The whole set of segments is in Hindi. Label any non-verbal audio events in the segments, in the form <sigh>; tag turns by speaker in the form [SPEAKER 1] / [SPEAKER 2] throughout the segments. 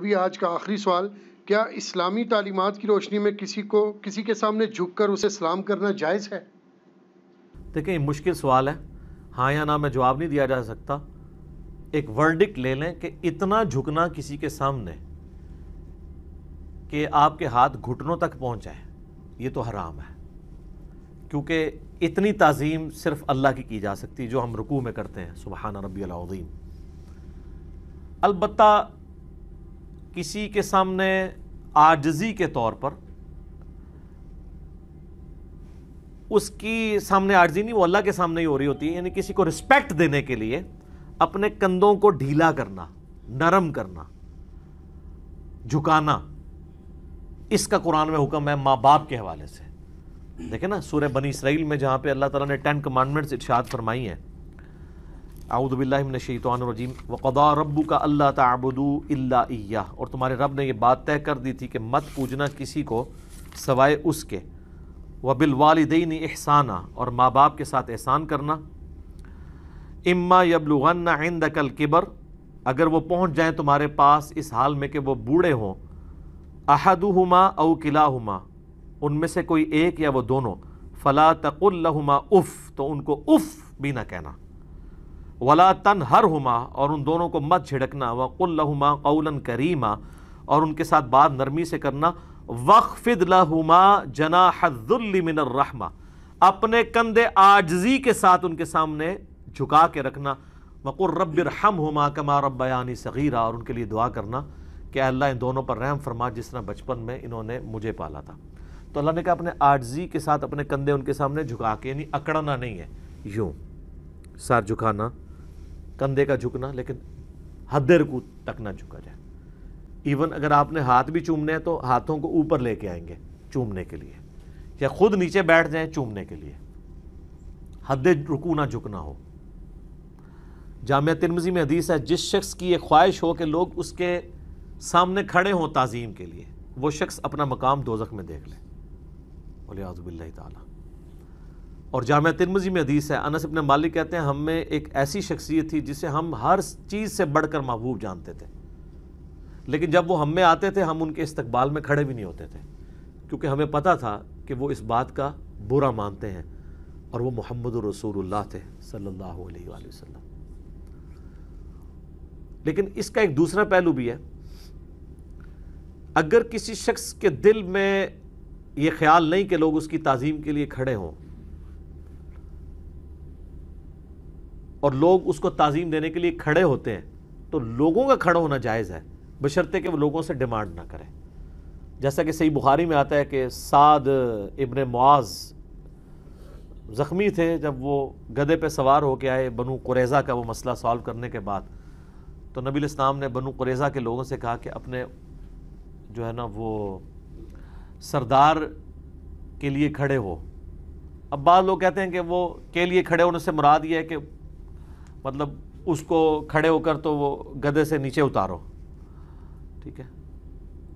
[SPEAKER 1] भी आज का आखिरी सवाल क्या इस्लामी तालीमत की रोशनी में किसी को किसी के सामने झुक कर उसे सलाम करना जायज़ है देखिए मुश्किल सवाल है हाँ या ना मैं जवाब नहीं दिया जा सकता एक वर्डिक ले लें कि इतना झुकना किसी के सामने कि आपके हाथ घुटनों तक पहुँच जाए ये तो हराम है क्योंकि इतनी तज़ीम सिर्फ़ अल्लाह की की जा सकती है जो हम रुकू में करते हैं सुबहाना रबी अलाउद्दीन अलबत्ता किसी के सामने आजजी के तौर पर उसकी सामने आर्जी नहीं वो अल्लाह के सामने ही हो रही होती है यानी किसी को रिस्पेक्ट देने के लिए अपने कंधों को ढीला करना नरम करना झुकाना इसका कुरान में हुक्म है माँ बाप के हवाले से देखे ना सूर्य बनी इसराइल में जहाँ पर अल्लाह तला ने टेन कमांडमेंट्स इर्शाद फरमाई है आउदबिल्लाशैतरजीम वक़दा रबू का अल्लाह तबुदू अल्ला और तुम्हारे रब ने यह बात तय कर दी थी कि मत पूजना किसी को सवाए उसके व बिलवालदेन एहसाना और माँ बाप के साथ एहसान करना इम्मा यबलुगन आंद कल किबर अगर वह पहुँच जाएँ तुम्हारे पास इस हाल में कि वह बूढ़े हों अहदुहुमा अव किलाहुमा उनमें से कोई एक या वो दोनों फ़ला तकुल्लहुमा उफ़ तो उनको उफ़ भी ना कहना वला तन हर हुमा और उन दोनों को मत झिड़कना वक़ुल्लहुमा कौलन करीमा और उनके साथ बात नरमी से करना वक़फ़िद लहुमा जना हज़ुल्लिमिनर्रहमा अपने कंधे आजजी के साथ उनके सामने झुका के रखना वक़ुर रबरहम हुमा कमा रबयानी सगीरा और उनके लिए दुआ करना कि अल्लाह इन दोनों पर रहम फरमा जिस तरह बचपन में इन्होंने मुझे पाला था तो अल्लाह ने कहा अपने आजजी के साथ अपने कंधे उनके सामने झुका के यानी अकड़ना नहीं है यूँ सर झुकाना कंधे का झुकना लेकिन हद रुकू तक ना झुका जाए इवन अगर आपने हाथ भी चूमने हैं तो हाथों को ऊपर लेके आएंगे चूमने के लिए या खुद नीचे बैठ जाएं चूमने के लिए हद रुकू ना झुकना हो जामिया तिरमजी में हदीस है जिस शख्स की ये ख्वाहिश हो कि लोग उसके सामने खड़े हों तज़ीम के लिए वो शख्स अपना मकाम दोजख में देख लें बोले आज़बिल्ला और जाम तिरमजी में हदीस है अनस अपने मालिक कहते हैं हम में एक ऐसी शख्सियत थी जिसे हम हर चीज़ से बढ़कर महबूब जानते थे लेकिन जब वो हम में आते थे हम उनके इस्तबाल में खड़े भी नहीं होते थे क्योंकि हमें पता था कि वो इस बात का बुरा मानते हैं और वह मोहम्मद रसूल थे सल्ला अलैहि लेकिन इसका एक दूसरा पहलू भी है अगर किसी शख्स के दिल में ये ख्याल नहीं कि लोग उसकी तज़ीम के लिए खड़े हों और लोग उसको तज़ीम देने के लिए खड़े होते हैं तो लोगों का खड़ा होना जायज़ है बशर्ते कि वो लोगों से डिमांड ना करें जैसा कि सही बुखारी में आता है कि साद इबन मुआज़ ज़ख्मी थे जब वो गधे पे सवार होके आए बनु कुरेज़ा का वो मसला सॉल्व करने के बाद तो नबी इस्लाम ने बनु कुरेज़ा के लोगों से कहा कि अपने जो है ना वो सरदार के लिए खड़े हो अब बाद लोग कहते हैं कि वो के लिए खड़े होने से मुराद ये है कि मतलब उसको खड़े होकर तो वो गधे से नीचे उतारो ठीक है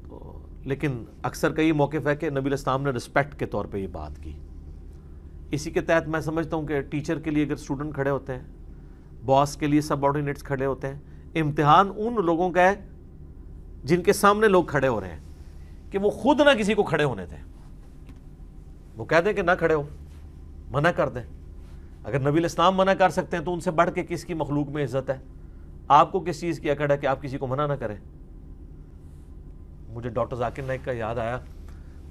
[SPEAKER 1] तो लेकिन अक्सर कई मौके है कि नबी इस्लाम ने रिस्पेक्ट के तौर पे ये बात की इसी के तहत मैं समझता हूँ कि टीचर के लिए अगर स्टूडेंट खड़े होते हैं बॉस के लिए सब ऑर्डिनेट्स खड़े होते हैं इम्तहान उन लोगों का है जिनके सामने लोग खड़े हो रहे हैं कि वो खुद ना किसी को खड़े होने दें वो कह दें कि ना खड़े हो मना कर दें अगर नबी इस्लाम मना कर सकते हैं तो उनसे बढ़ के किसकी मखलूक में इज़्ज़त है आपको किस चीज़ की अकड़ है कि आप किसी को मना ना करें मुझे डॉक्टर जाकिर नाइक का याद आया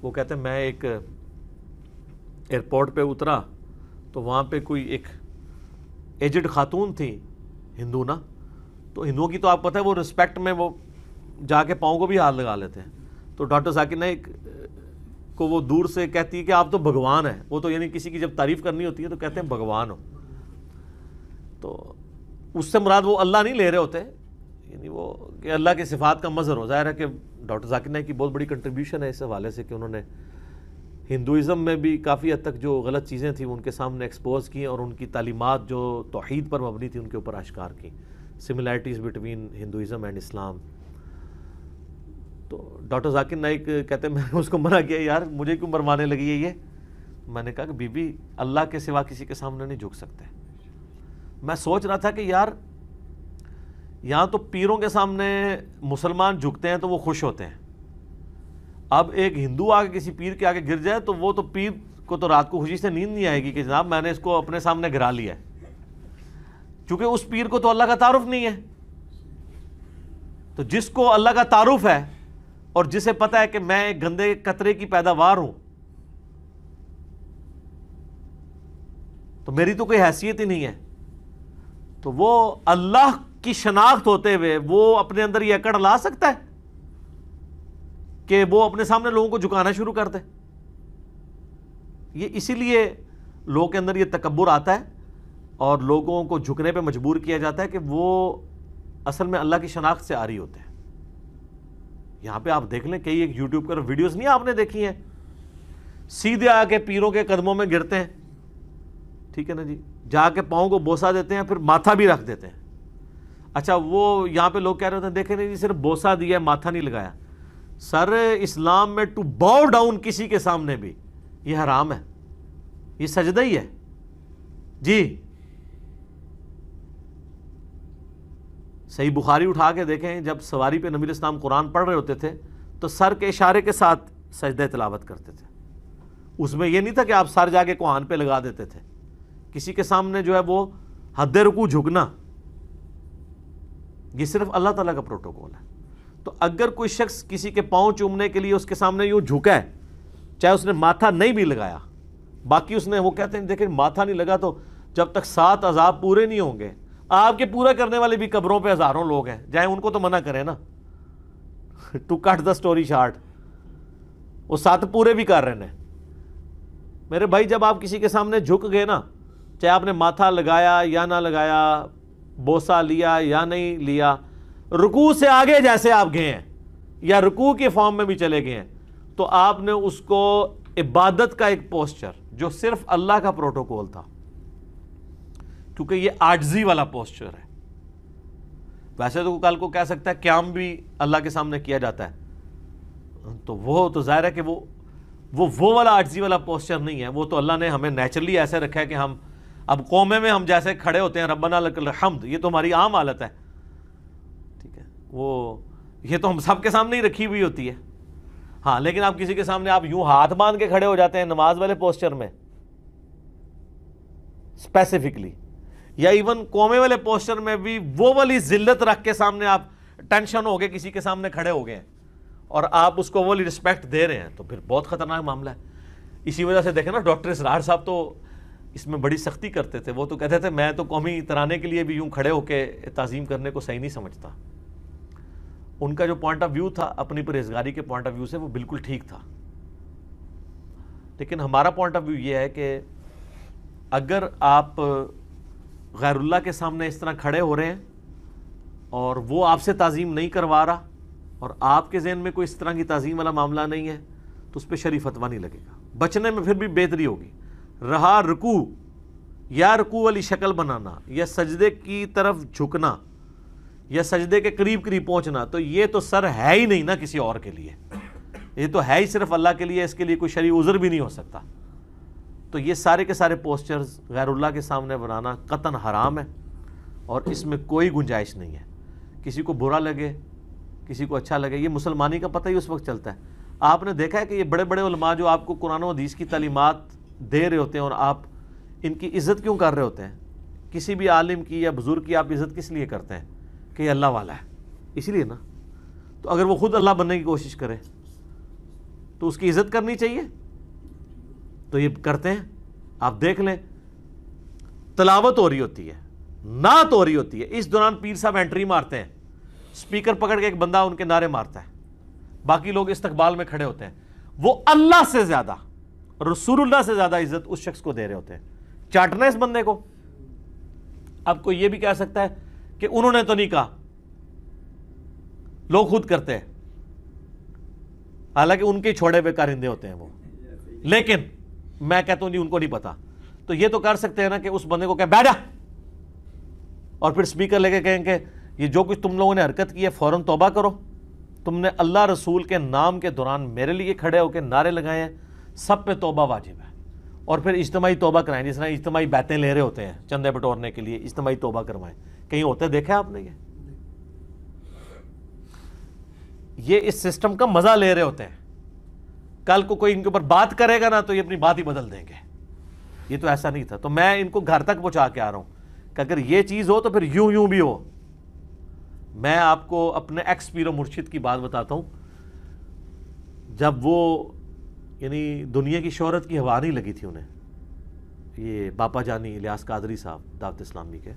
[SPEAKER 1] वो कहते हैं मैं एक एयरपोर्ट पे उतरा तो वहाँ पे कोई एक एजड खातून थी हिंदू ना तो हिंदुओं की तो आप पता है वो रिस्पेक्ट में वो जाके पाँव को भी हाथ लगा लेते हैं तो डॉक्टर जाकिर नाइक को वो दूर से कहती है कि आप तो भगवान हैं वो तो यानी किसी की जब तारीफ करनी होती है तो कहते हैं भगवान हो तो उससे मुराद वो अल्लाह नहीं ले रहे होते यानी वो कि अल्लाह के सिफात का मज़र हो ज़ाहिर है कि डॉक्टर जाकिर नाइक की बहुत बड़ी कंट्रीब्यूशन है इस हवाले से कि उन्होंने हिंदुज़म में भी काफ़ी हद तक जो गलत चीज़ें थी उनके सामने एक्सपोज की और उनकी तालीमत जो तोहद पर मबनी थी उनके ऊपर आश्कार की similarities between Hinduism and Islam तो डॉक्टर जाकिर नाइक कहते मैंने उसको मना किया यार मुझे क्यों मरवाने लगी है ये मैंने कहा कि बीबी अल्लाह के सिवा किसी के सामने नहीं झुक सकते मैं सोच रहा था कि यार यहाँ तो पीरों के सामने मुसलमान झुकते हैं तो वो खुश होते हैं अब एक हिंदू आके किसी पीर के आगे गिर जाए तो वो तो पीर को तो रात को खुशी से नींद नहीं आएगी कि जनाब मैंने इसको अपने सामने गिरा लिया है क्योंकि उस पीर को तो अल्लाह का तारुफ नहीं है तो जिसको अल्लाह का तारुफ है और जिसे पता है कि मैं एक गंदे कतरे की पैदावार हूं तो मेरी तो कोई हैसियत ही नहीं है तो वो अल्लाह की शनाख्त होते हुए वो अपने अंदर ये अकड़ ला सकता है कि वो अपने सामने लोगों को झुकाना शुरू कर दे ये इसीलिए लोगों के अंदर ये तकबर आता है और लोगों को झुकने पे मजबूर किया जाता है कि वो असल में अल्लाह की शनाख्त से आ रही होते हैं यहाँ पे आप देख लें कई एक यूट्यूब पर वीडियोस नहीं आपने देखी हैं सीधे आके पीरों के कदमों में गिरते हैं ठीक है ना जी जाके पाँव को बोसा देते हैं फिर माथा भी रख देते हैं अच्छा वो यहाँ पे लोग कह रहे होते हैं देखे जी सिर्फ बोसा दिया माथा नहीं लगाया सर इस्लाम में टू बाउ डाउन किसी के सामने भी ये हराम है ये सजदा ही है जी सही बुखारी उठा के देखें जब सवारी पे नबी इस्लाम कुरान पढ़ रहे होते थे तो सर के इशारे के साथ सजद तलावत करते थे उसमें यह नहीं था कि आप सर जाके कुहान पे लगा देते थे किसी के सामने जो है वो हद रुकू झुकना ये सिर्फ अल्लाह ताला का प्रोटोकॉल है तो अगर कोई शख्स किसी के पाँव चूमने के लिए उसके सामने यूँ झुका है चाहे उसने माथा नहीं भी लगाया बाकी उसने वो कहते हैं देखें माथा नहीं लगा तो जब तक सात अजाब पूरे नहीं होंगे आपके पूरा करने वाले भी कब्रों पे हज़ारों लोग हैं जाए उनको तो मना करें ना <laughs> to cut the story short वो सात पूरे भी कर रहे हैं मेरे भाई जब आप किसी के सामने झुक गए ना चाहे आपने माथा लगाया या ना लगाया बोसा लिया या नहीं लिया रुकू से आगे जैसे आप गए हैं या रुकू के फॉर्म में भी चले गए हैं तो आपने उसको इबादत का एक पोस्चर जो सिर्फ अल्लाह का प्रोटोकॉल था क्योंकि ये आर्जी वाला पोस्चर है वैसे तो कल को कह सकता है क्याम भी अल्लाह के सामने किया जाता है तो वो तो ज़ाहिर है कि वो वो वो वाला आर्जी वाला पोस्चर नहीं है वो तो अल्लाह ने हमें नेचुरली ऐसे रखा है कि हम अब कौमे में हम जैसे खड़े होते हैं रबना हमद ये तो हमारी आम हालत है ठीक है वो ये तो हम सब के सामने ही रखी हुई होती है हाँ लेकिन आप किसी के सामने आप यूं हाथ बांध के खड़े हो जाते हैं नमाज वाले पोस्चर में स्पेसिफिकली या इवन कोमे वाले पोस्टर में भी वो वाली जिल्लत रख के सामने आप टेंशन हो गए किसी के सामने खड़े हो गए और आप उसको वो रिस्पेक्ट दे रहे हैं तो फिर बहुत ख़तरनाक मामला है इसी वजह से देखें ना डॉक्टर इसरार साहब तो इसमें बड़ी सख्ती करते थे वो तो कहते थे मैं तो कौमी तराने के लिए भी यूँ खड़े होकर तज़ीम करने को सही नहीं समझता उनका जो पॉइंट ऑफ व्यू था अपनी परहेजगारी के पॉइंट ऑफ व्यू से वो बिल्कुल ठीक था लेकिन हमारा पॉइंट ऑफ व्यू ये है कि अगर आप गैरुल्ला के सामने इस तरह खड़े हो रहे हैं और वो आपसे ताज़ीम नहीं करवा रहा और आपके जहन में कोई इस तरह की ताज़ीम वाला मामला नहीं है तो उस पर शरीफ फतवा नहीं लगेगा बचने में फिर भी बेहतरी होगी रहा रुकू या रुकू वाली शक्ल बनाना या सजदे की तरफ झुकना या सजदे के करीब करीब पहुंचना तो ये तो सर है ही नहीं ना किसी और के लिए ये तो है ही सिर्फ अल्लाह के लिए इसके लिए कोई शरी उज़र भी नहीं हो सकता तो ये सारे के सारे पोस्चर्स गैरुल्ला के सामने बनाना कतन हराम है और इसमें कोई गुंजाइश नहीं है किसी को बुरा लगे किसी को अच्छा लगे ये मुसलमानी का पता ही उस वक्त चलता है आपने देखा है कि ये बड़े बड़े उलमा जो आपको कुरान हदीस की तलीमत दे रहे होते हैं और आप इनकी इज़्ज़त क्यों कर रहे होते हैं किसी भी आलिम की या बुज़ुर्ग की आप इज़्ज़त किस लिए करते हैं कि ये अल्लाह वाला है इसलिए ना तो अगर वो ख़ुद अल्लाह बनने की कोशिश करे तो उसकी इज़्ज़त करनी चाहिए तो ये करते हैं आप देख लें तलावत हो रही होती है नात हो रही होती है इस दौरान पीर साहब एंट्री मारते हैं स्पीकर पकड़ के एक बंदा उनके नारे मारता है बाकी लोग इस्तकबाल में खड़े होते हैं वो अल्लाह से ज्यादा रसूलुल्लाह से ज्यादा इज्जत उस शख्स को दे रहे होते हैं चाटना इस बंदे को आपको यह भी कह सकता है कि उन्होंने तो नहीं कहा लोग खुद करते हैं हालांकि उनके छोड़े हुए कारिंदे होते हैं वो लेकिन मैं कहता हूं जी उनको नहीं पता तो ये तो कर सकते हैं ना कि उस बंदे को कह बैठा और फिर स्पीकर लेके कहेंगे ये जो कुछ तुम लोगों ने हरकत की है फ़ौरन तोबा करो तुमने अल्लाह रसूल के नाम के दौरान मेरे लिए खड़े होकर नारे लगाए हैं सब पे तोबा वाजिब है और फिर इज्तमाही तोबा कराएं जिस तरह इज्तमाही बैतें ले रहे होते हैं चंदे बटोरने के लिए इज्तमाही तोबा करवाएं कहीं होते देखा आपने ये ये इस सिस्टम का मज़ा ले रहे होते हैं कल को कोई इनके ऊपर बात करेगा ना तो ये अपनी बात ही बदल देंगे ये तो ऐसा नहीं था तो मैं इनको घर तक पहुंचा के आ रहा हूं अगर ये चीज़ हो तो फिर यूं यूं भी हो मैं आपको अपने एक्स पीरो मुर्शिद की बात बताता हूँ जब वो यानी दुनिया की शहरत की हवा नहीं लगी थी उन्हें ये बापा जानी इलियास कादरी साहब दावत इस्लामी के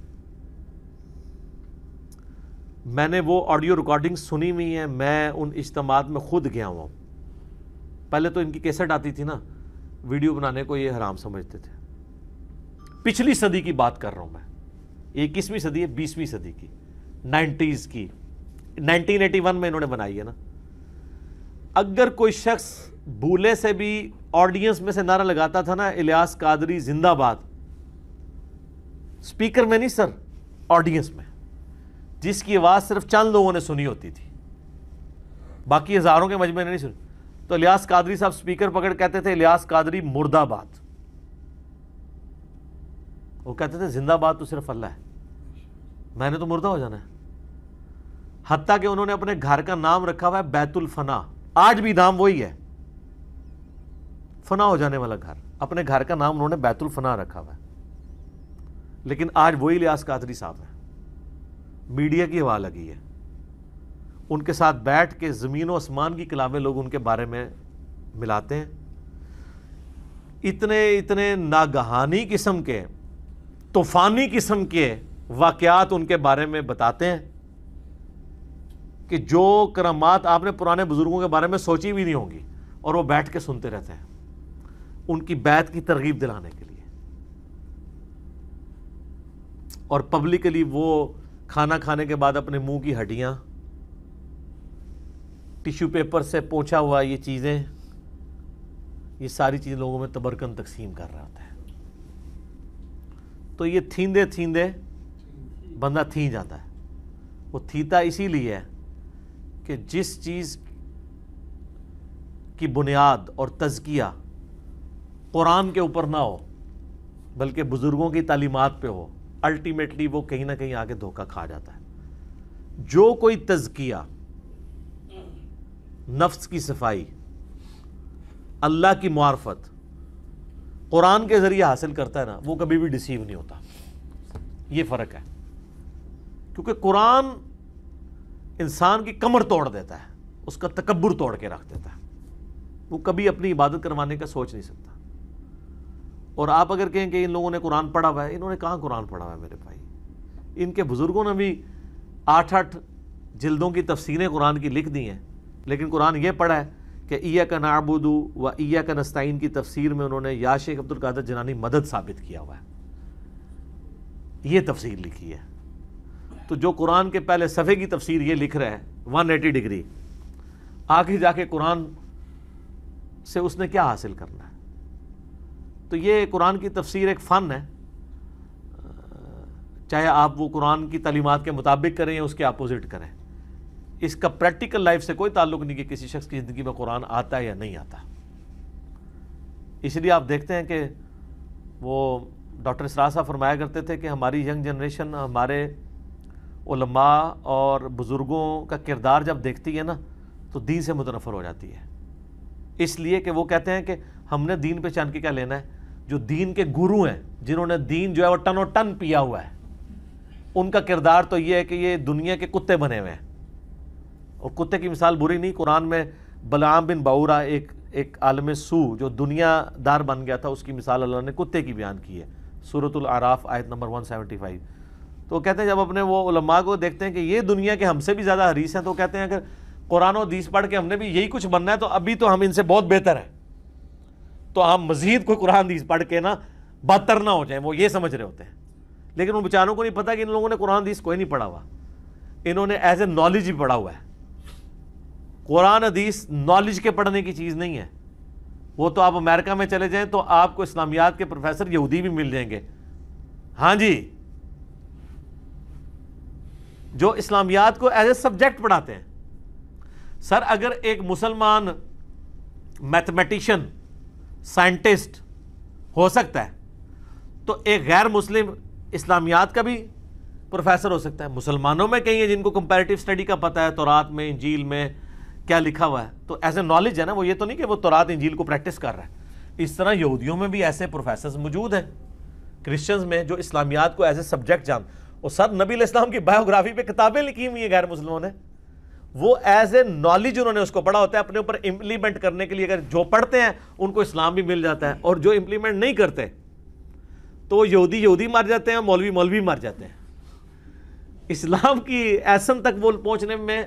[SPEAKER 1] मैंने वो ऑडियो रिकॉर्डिंग सुनी हुई है मैं उन इज्तम में ख़ुद गया हुआ हूँ पहले तो इनकी कैसेट आती थी ना वीडियो बनाने को ये हराम समझते थे पिछली सदी की बात कर रहा हूं मैं इक्कीसवीं सदी है बीसवीं सदी की नाइन्टीज़ की 1981 में इन्होंने बनाई है ना अगर कोई शख्स भूले से भी ऑडियंस में से नारा लगाता था ना इलियास कादरी जिंदाबाद स्पीकर में नहीं सर ऑडियंस में जिसकी आवाज़ सिर्फ चंद लोगों ने सुनी होती थी बाकी हज़ारों के मजमे ने नहीं सुनी तो लियास कादरी साहब स्पीकर पकड़ कहते थे लियास कादरी मुर्दाबाद वो कहते थे जिंदाबाद तो सिर्फ अल्लाह है मैंने तो मुर्दा हो जाना है हत्या कि उन्होंने अपने घर का नाम रखा हुआ है बैतुल फना आज भी नाम वही है फना हो जाने वाला घर अपने घर का नाम उन्होंने बैतुल फना रखा हुआ है लेकिन आज वही लियास कादरी साहब है मीडिया की हवा लगी है उनके साथ बैठ के ज़मीन व आसमान की किलाबें लोग उनके बारे में मिलाते हैं इतने इतने नागहानी किस्म के तूफ़ानी किस्म के वाक़ात उनके बारे में बताते हैं कि जो करामात आपने पुराने बुज़ुर्गों के बारे में सोची भी नहीं होंगी और वो बैठ के सुनते रहते हैं उनकी बैत की तरगीब दिलाने के लिए और पब्लिकली वो खाना खाने के बाद अपने मुंह की हड्डियाँ टिश्यू पेपर से पोछा हुआ ये चीज़ें ये सारी चीज़ें लोगों में तबरकन तकसीम कर रहा होता है तो ये थींदे थींदे बंदा थी जाता है वो थीता इसीलिए है कि जिस चीज़ की बुनियाद और तजकिया कुरान के ऊपर ना हो बल्कि बुज़ुर्गों की तालीमत पे हो अल्टीमेटली वो कहीं ना कहीं आगे धोखा खा जाता है जो कोई तजकिया नफ्स की सफाई अल्लाह की मार्फत कुरान के ज़रिए हासिल करता है ना वो कभी भी डिसीव नहीं होता ये फ़र्क है क्योंकि कुरान इंसान की कमर तोड़ देता है उसका तकबर तोड़ के रख देता है वो कभी अपनी इबादत करवाने का सोच नहीं सकता और आप अगर कहें कि इन लोगों ने कुरान पढ़ा हुआ है इन्होंने कहाँ कुरान पढ़ा हुआ है मेरे भाई इनके बुज़ुर्गों ने भी आठ आठ जिल्दों की तफसीरें कुरान की लिख दी हैं लेकिन कुरान ये पढ़ा है कि ईया का नाबुदू व ईया का नस्ताइन की तफसीर में उन्होंने या शेख अब्दुल कादर जनानी मदद साबित किया हुआ है ये तफसीर लिखी है तो जो कुरान के पहले सफ़े की तफसीर ये लिख रहा है वन एटी डिग्री आगे जाके कुरान से उसने क्या हासिल करना है तो ये कुरान की तफसीर एक फ़न है चाहे आप वो कुरान की तलीमत के मुताबिक करें या उसके अपोज़िट करें इसका प्रैक्टिकल लाइफ से कोई ताल्लुक नहीं कि किसी शख्स की ज़िंदगी में कुरान आता है या नहीं आता इसलिए आप देखते हैं कि वो डॉक्टर इसरा साहब फरमाया करते थे कि हमारी यंग जनरेशन हमारे उलमा और बुज़ुर्गों का किरदार जब देखती है ना तो दीन से मुतनफर हो जाती है इसलिए कि वो कहते हैं कि हमने दीन पे चांद के क्या लेना है जो दीन के गुरु हैं जिन्होंने दीन जो है वो टनों टन पिया हुआ है उनका किरदार तो ये है कि ये दुनिया के कुत्ते बने हुए हैं और कुत्ते की मिसाल बुरी नहीं कुरान में बलाम बिन बाउरा एक एक आलम सू जो दुनियादार बन गया था उसकी मिसाल अल्लाह ने कुत्ते की बयान की है सूरतुल आराफ आयत नंबर 175 तो कहते हैं जब अपने वो उलमा को देखते हैं कि ये दुनिया के हमसे भी ज़्यादा हरीस हैं तो कहते हैं अगर कुरान और दीस पढ़ के हमने भी यही कुछ बनना है तो अभी तो हम इनसे बहुत बेहतर हैं तो हम मज़ीद को कुरान दीस पढ़ के ना बदतर ना हो जाए वो ये समझ रहे होते हैं लेकिन उन बेचारों को नहीं पता कि इन लोगों ने कुरान दीस कोई नहीं पढ़ा हुआ इन्होंने एज ए नॉलेज ही पढ़ा हुआ है कुरान हदीस नॉलेज के पढ़ने की चीज़ नहीं है वो तो आप अमेरिका में चले जाएं तो आपको इस्लामियात के प्रोफेसर यहूदी भी मिल जाएंगे हाँ जी जो इस्लामियात को एज ए सब्जेक्ट पढ़ाते हैं सर अगर एक मुसलमान मैथमेटिशियन साइंटिस्ट हो सकता है तो एक गैर मुस्लिम इस्लामियात का भी प्रोफेसर हो सकता है मुसलमानों में कहीं है जिनको कंपेरेटिव स्टडी का पता है तो रात में इंजील में क्या लिखा हुआ है तो एज ए नॉलेज है ना वो ये तो नहीं कि वो तोरात इंजील को प्रैक्टिस कर रहा है इस तरह यहूदियों में भी ऐसे प्रोफेसर मौजूद हैं क्रिश्चियंस में जो इस्लामियात को एज ए सब्जेक्ट जान और सर नबी इस्लाम की बायोग्राफी पे किताबें लिखी हुई हैं गैर मुस्लिमों ने वो एज ए नॉलेज उन्होंने उसको पढ़ा होता है अपने ऊपर इम्प्लीमेंट करने के लिए अगर जो पढ़ते हैं उनको इस्लाम भी मिल जाता है और जो इम्प्लीमेंट नहीं करते तो यहूदी यहूदी मर जाते हैं मौलवी मौलवी मर जाते हैं इस्लाम की ऐसन तक वो पहुंचने में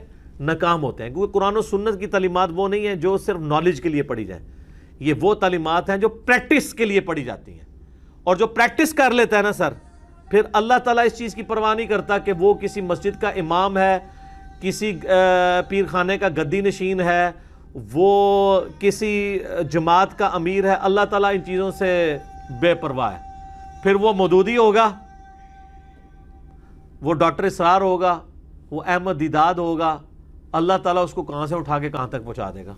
[SPEAKER 1] नाकाम होते हैं क्योंकि कुरान और सुन्नत की तालीमत वो नहीं है जो सिर्फ नॉलेज के लिए पढ़ी जाए ये वो तालीमत हैं जो प्रैक्टिस के लिए पढ़ी जाती हैं और जो प्रैक्टिस कर लेता है ना सर फिर अल्लाह ताला इस चीज़ की परवाह नहीं करता कि वो किसी मस्जिद का इमाम है किसी पीर खाने का गद्दी नशीन है वो किसी जमात का अमीर है अल्लाह ताला इन चीज़ों से बेपरवाह है फिर वो मदूदी होगा वो डॉक्टर इसरार होगा वो अहमद दीदाद होगा अल्लाह ताला उसको कहाँ से उठा के कहाँ तक पहुँचा देगा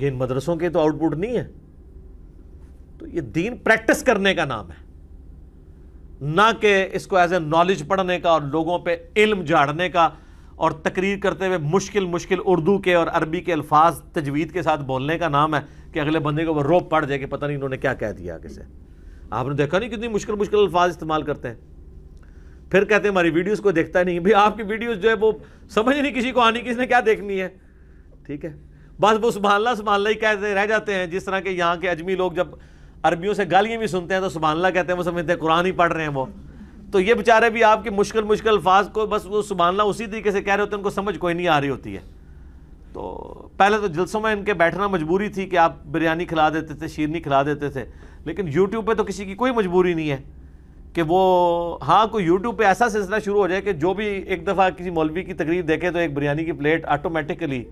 [SPEAKER 1] ये इन मदरसों के तो आउटपुट नहीं है तो ये दीन प्रैक्टिस करने का नाम है ना कि इसको एज ए नॉलेज पढ़ने का और लोगों पे इल्म झाड़ने का और तकरीर करते हुए मुश्किल मुश्किल उर्दू के और अरबी के अल्फाज तजवीद के साथ बोलने का नाम है कि अगले बंदे को वो रोप पड़ जाए कि पता नहीं इन्होंने क्या कह दिया आगे से आपने देखा नहीं कितनी मुश्किल मुश्किल अल्फाज इस्तेमाल करते हैं फिर कहते हैं हमारी वीडियोस को देखता नहीं भाई आपकी वीडियोस जो है वो समझ नहीं किसी को आनी किसने क्या देखनी है ठीक है बस वो सुबहानला सुबहानला ही कहते रह जाते हैं जिस तरह के यहाँ के अजमी लोग जब अरबियों से गालियाँ भी सुनते हैं तो सुबहानला कहते हैं वो समझते हैं कुरान ही पढ़ रहे हैं वो तो ये बेचारे भी आपके मुश्किल मुश्किल अल्फाज को बस वो सुबहानला उसी तरीके से कह रहे होते हैं उनको समझ कोई नहीं आ रही होती है तो पहले तो जलसों में इनके बैठना मजबूरी थी कि आप बिरयानी खिला देते थे शीरनी खिला देते थे लेकिन यूट्यूब पर तो किसी की कोई मजबूरी नहीं है कि वो हाँ कोई यूट्यूब पे ऐसा सिलसिला शुरू हो जाए कि जो भी एक दफ़ा किसी मौलवी की तकरीर देखे तो एक बिरयानी की प्लेट ऑटोमेटिकली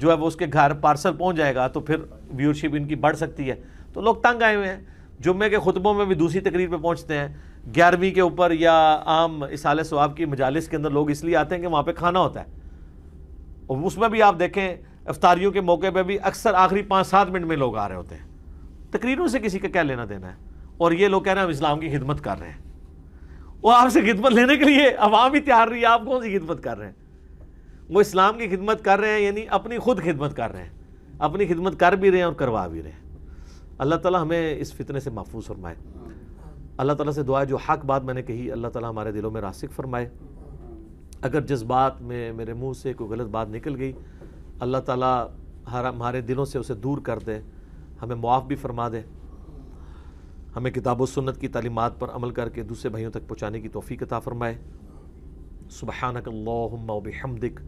[SPEAKER 1] जो है वो उसके घर पार्सल पहुँच जाएगा तो फिर व्यूरशिप इनकी बढ़ सकती है तो लोग तंग आए हुए हैं जुम्मे के खुतबों में भी दूसरी तकरीर पर पहुँचते हैं ग्यारहवीं के ऊपर या आम इसाल स्वाब की मजालस के अंदर लोग इसलिए आते हैं कि वहाँ पर खाना होता है और उसमें भी आप देखें अफ्तारियों के मौके पर भी अक्सर आखिरी पाँच सात मिनट में लोग आ रहे होते हैं तकरीरों से किसी का क्या लेना देना है और ये लोग कह रहे हैं हम इस्लाम की खिदमत कर रहे हैं वो आपसे खिदमत लेने के लिए अवाम ही तैयार रही है आप कौन सी खिदमत कर रहे हैं वो इस्लाम की खिदमत कर रहे हैं यानी अपनी खुद खिदमत कर रहे हैं अपनी खिदमत कर भी रहे हैं और करवा भी रहे हैं अल्लाह ताला हमें इस फितने से महफूज फरमाए अल्लाह ताला से दुआ जो हक बात मैंने कही अल्लाह ताला हमारे दिलों में रासिक फरमाए अगर जिस बात में मेरे मुंह से कोई गलत बात निकल गई अल्लाह ताला हमारे दिलों से उसे दूर कर दे हमें मुआफ़ भी फरमा दे हमें किताब व सुन्नत की तालीमत पर अमल करके दूसरे भाइयों तक पहुँचाने की तोफ़ी कता फ़रमाए सुबहानकल्लाबिहमदिक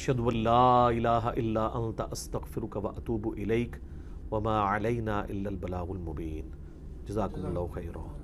[SPEAKER 1] अशदुल्लास्तफ़िर वतूब इलैक वमा अलैना इल्लबलामुबीन जजाकल्ला खैर